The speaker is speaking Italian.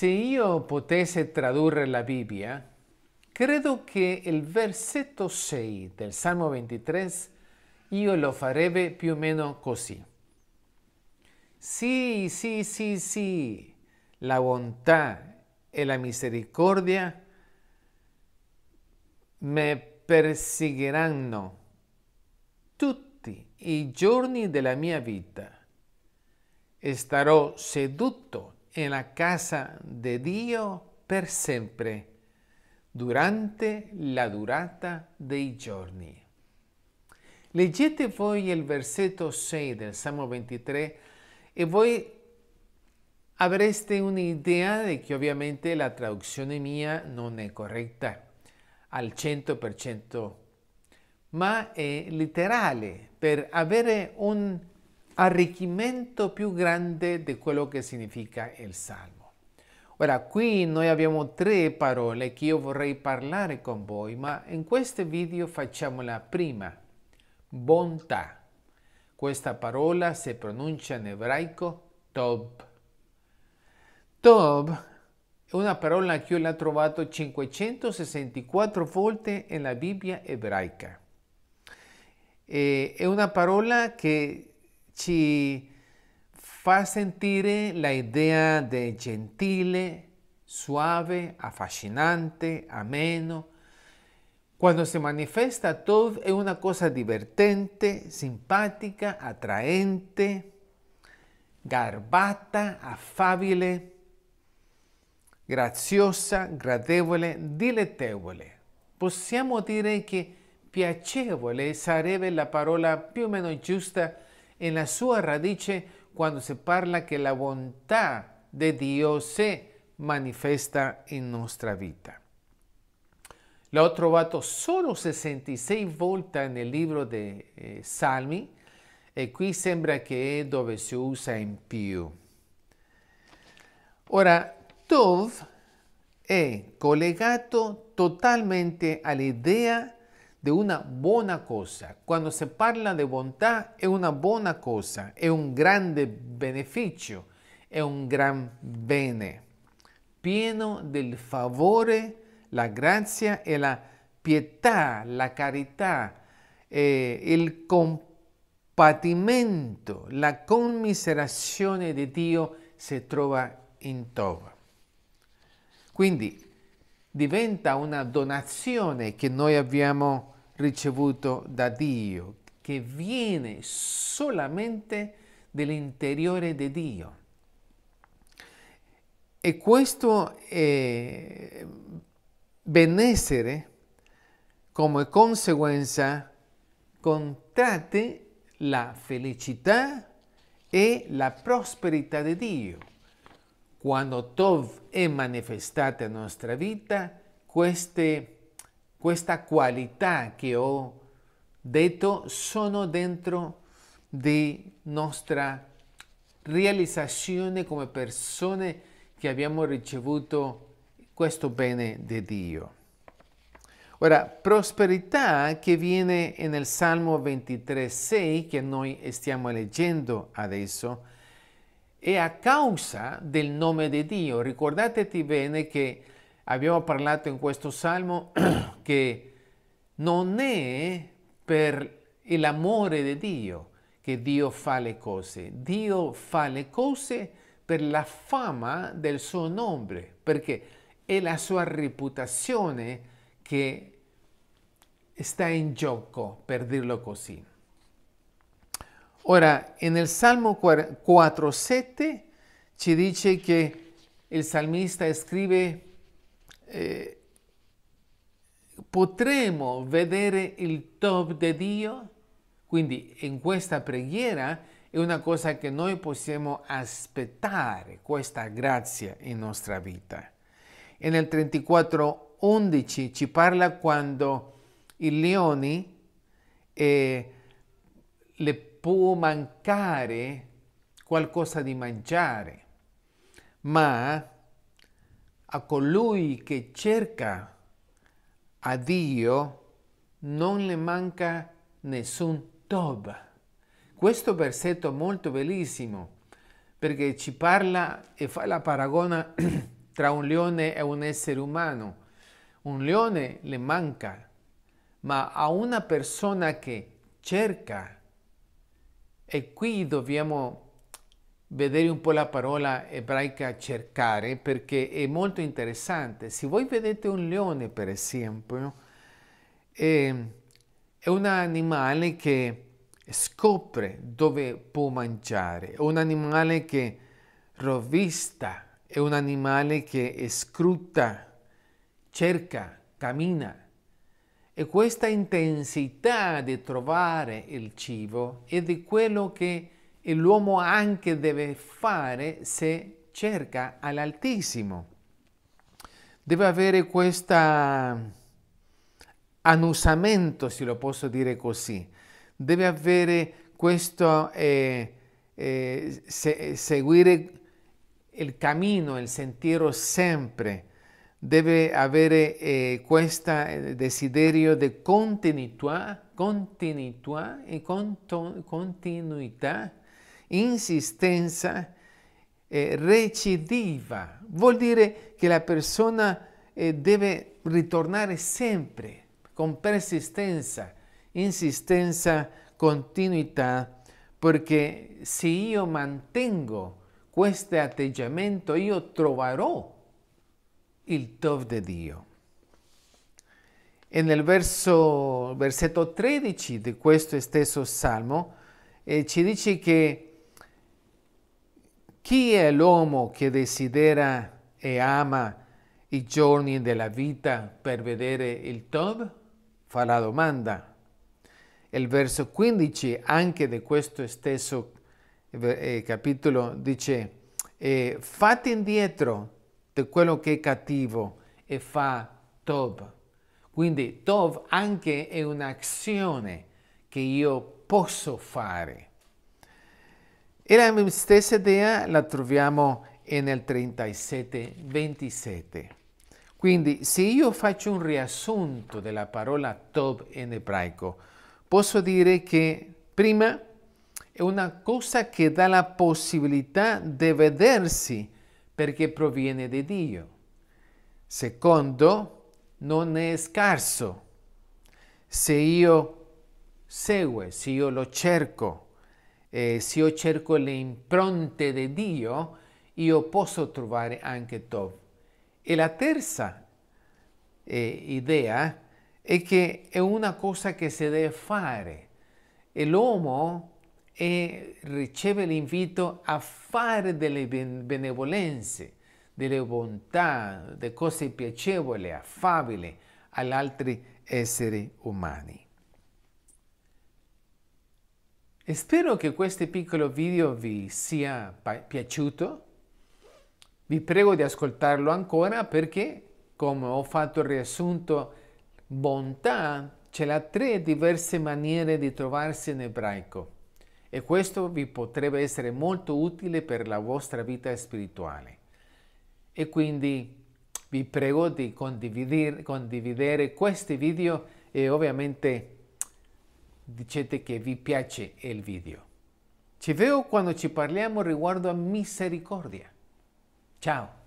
Se io potessi tradurre la Bibbia, credo che il versetto 6 del Salmo 23 io lo farebbe più o meno così. Sì, sì, sì, sì, la bontà e la misericordia me perseguiranno tutti i giorni della mia vita. Starò seduto en la casa de Dio per sempre, durante la durata dei giorni. Leggete voi il versetto 6 del Salmo 23 e voi avreste un'idea di che ovviamente la traduzione mia non è corretta al 100%, ma è letterale per avere un'idea arricchimento più grande di quello che significa il Salmo. Ora, qui noi abbiamo tre parole che io vorrei parlare con voi, ma in questo video facciamo la prima, bontà. Questa parola si pronuncia in ebraico Tob. Tob è una parola che io l'ho trovato 564 volte nella Bibbia ebraica. È una parola che ci fa sentire la idea di gentile, suave, affascinante, ameno. Quando si manifesta Tov è una cosa divertente, simpatica, attraente, garbata, affabile, graziosa, gradevole, dilettevole. Possiamo dire che piacevole sarebbe la parola più o meno giusta en la sua radice cuando se parla que la de Dios se manifiesta en nuestra vida. La he trovato solo 66 en el libro de eh, Salmi e qui sembra que es dove si usa en più. Ahora, Tov è collegato totalmente all'idea de una buena cosa. Cuando se parla de bondad, es una buena cosa, es un grande beneficio, es un gran bene, pieno del favore, la gracia, e la pietà, la caridad, eh, el il compatimento, la commiserazione de Dios se trova in todo. diventa una donazione che noi abbiamo ricevuto da Dio, che viene solamente dall'interiore di Dio. E questo eh, benessere come conseguenza contratte la felicità e la prosperità di Dio. Quando Tov è manifestata nella nostra vita, queste, questa qualità che ho detto sono dentro di nostra realizzazione come persone che abbiamo ricevuto questo bene di Dio. Ora, prosperità che viene nel Salmo 23,6 che noi stiamo leggendo adesso, è a causa del nome di Dio. Ricordatevi bene che abbiamo parlato in questo salmo che non è per l'amore di Dio che Dio fa le cose. Dio fa le cose per la fama del suo nome, perché è la sua reputazione che sta in gioco, per dirlo così. Ora, nel el Salmo 4.7 ci dice che il salmista scrive eh, potremo vedere il top di Dio? Quindi in questa preghiera è una cosa che noi possiamo aspettare, questa grazia in nostra vita. E nel 34.11 ci parla quando i leoni... Eh, le può mancare qualcosa di mangiare, ma a colui che cerca a Dio non le manca nessun toba. Questo versetto è molto bellissimo perché ci parla e fa la paragona tra un leone e un essere umano. Un leone le manca, ma a una persona che cerca e qui dobbiamo vedere un po' la parola ebraica cercare perché è molto interessante. Se voi vedete un leone, per esempio, è, un animale che scopre dove può mangiare, è un animale che rovista, è un animale che scruta, cerca, cammina. E questa intensità di trovare il cibo è di quello che l'uomo anche deve fare se cerca all'Altissimo. Deve avere questo annusamento, se lo posso dire così. Deve avere questo, eh, eh, se, seguire il cammino, il sentiero sempre deve avere eh, questo eh, desiderio di continuità, continuità e conto, continuità, insistenza eh, recidiva. Vuol dire che la persona eh, deve ritornare sempre con persistenza, insistenza, continuità, perché se io mantengo questo atteggiamento io troverò il Tov di Dio. E nel verso, versetto 13 di questo stesso salmo eh, ci dice che chi è l'uomo che desidera e ama i giorni della vita per vedere il Tob? Fa la domanda. Il verso 15 anche di questo stesso eh, capitolo dice eh, fate indietro di quello che è cattivo e fa Tov. Quindi Tov anche è un'azione che io posso fare. E la stessa idea la troviamo nel 37, 27. Quindi se io faccio un riassunto della parola Tov in ebraico, posso dire che prima è una cosa che dà la possibilità di vedersi perché proviene da Dio. Secondo, non è scarso. Se io seguo, se io lo cerco, eh, se io cerco le impronte di Dio, io posso trovare anche Tov. E la terza eh, idea è che è una cosa che si deve fare. E l'uomo e riceve l'invito a fare delle benevolenze, delle bontà, delle cose piacevoli, affabili agli altri esseri umani. spero che questo piccolo video vi sia piaciuto. Vi prego di ascoltarlo ancora perché, come ho fatto il riassunto, bontà ce l'ha tre diverse maniere di trovarsi in ebraico e questo vi potrebbe essere molto utile per la vostra vita spirituale. E quindi vi prego di condividere, questi video e ovviamente dicete che vi piace il video. Ci vedo quando ci parliamo riguardo a misericordia. Ciao!